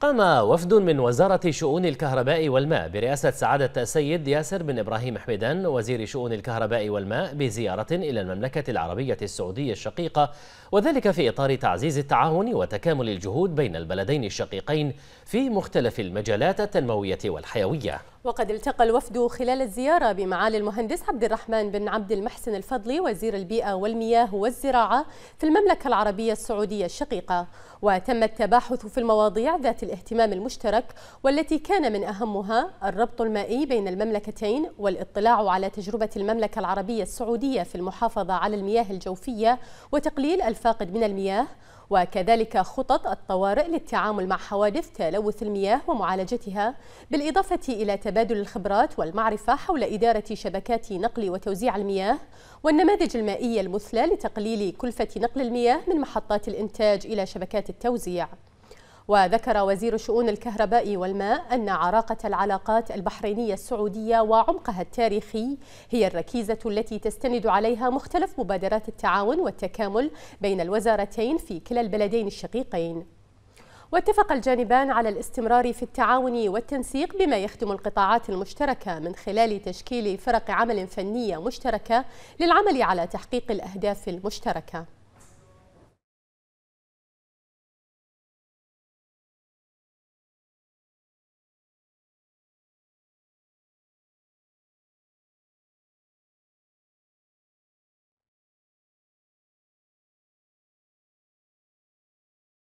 قام وفد من وزارة شؤون الكهرباء والماء برئاسة سعادة السيد ياسر بن إبراهيم حميدان وزير شؤون الكهرباء والماء بزيارة إلى المملكة العربية السعودية الشقيقة وذلك في إطار تعزيز التعاون وتكامل الجهود بين البلدين الشقيقين في مختلف المجالات التنموية والحيوية وقد التقى الوفد خلال الزيارة بمعالي المهندس عبد الرحمن بن عبد المحسن الفضلي وزير البيئة والمياه والزراعة في المملكة العربية السعودية الشقيقة وتم التباحث في المواضيع ذات الاهتمام المشترك والتي كان من أهمها الربط المائي بين المملكتين والاطلاع على تجربة المملكة العربية السعودية في المحافظة على المياه الجوفية وتقليل الفاقد من المياه وكذلك خطط الطوارئ للتعامل مع حوادث تلوث المياه ومعالجتها بالإضافة إلى تبادل الخبرات والمعرفة حول إدارة شبكات نقل وتوزيع المياه والنماذج المائية المثلى لتقليل كلفة نقل المياه من محطات الإنتاج إلى شبكات التوزيع وذكر وزير شؤون الكهرباء والماء أن عراقة العلاقات البحرينية السعودية وعمقها التاريخي هي الركيزة التي تستند عليها مختلف مبادرات التعاون والتكامل بين الوزارتين في كلا البلدين الشقيقين واتفق الجانبان على الاستمرار في التعاون والتنسيق بما يخدم القطاعات المشتركة من خلال تشكيل فرق عمل فنية مشتركة للعمل على تحقيق الأهداف المشتركة